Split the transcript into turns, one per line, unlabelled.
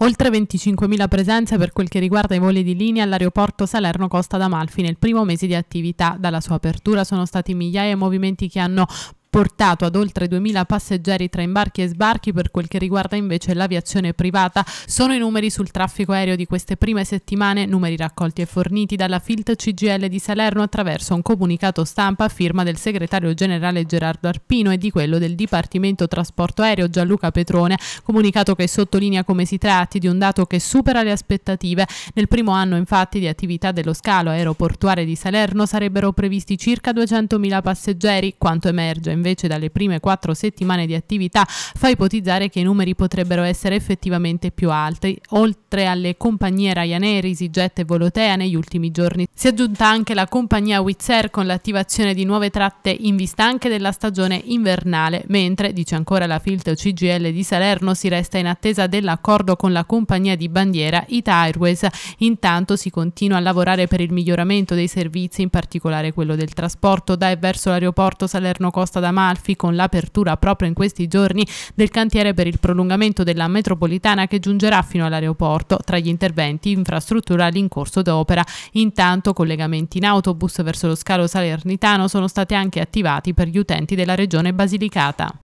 Oltre 25.000 presenze per quel che riguarda i voli di linea all'aeroporto Salerno Costa d'Amalfi nel primo mese di attività. Dalla sua apertura sono stati migliaia i movimenti che hanno portato ad oltre 2000 passeggeri tra imbarchi e sbarchi per quel che riguarda invece l'aviazione privata. Sono i numeri sul traffico aereo di queste prime settimane, numeri raccolti e forniti dalla Filt CGL di Salerno attraverso un comunicato stampa a firma del segretario generale Gerardo Arpino e di quello del Dipartimento Trasporto Aereo Gianluca Petrone, comunicato che sottolinea come si tratti di un dato che supera le aspettative. Nel primo anno infatti di attività dello scalo aeroportuale di Salerno sarebbero previsti circa 200.000 passeggeri, quanto emerge invece invece dalle prime quattro settimane di attività fa ipotizzare che i numeri potrebbero essere effettivamente più alti, oltre alle compagnie Ryanair, EasyJet e Volotea negli ultimi giorni. Si è aggiunta anche la compagnia Wizz Air con l'attivazione di nuove tratte in vista anche della stagione invernale, mentre, dice ancora la Filt CGL di Salerno, si resta in attesa dell'accordo con la compagnia di bandiera Ita Airways. Intanto si continua a lavorare per il miglioramento dei servizi, in particolare quello del trasporto da e verso l'aeroporto Salerno Costa da d'Amalfi con l'apertura proprio in questi giorni del cantiere per il prolungamento della metropolitana che giungerà fino all'aeroporto tra gli interventi infrastrutturali in corso d'opera. Intanto collegamenti in autobus verso lo scalo salernitano sono stati anche attivati per gli utenti della regione Basilicata.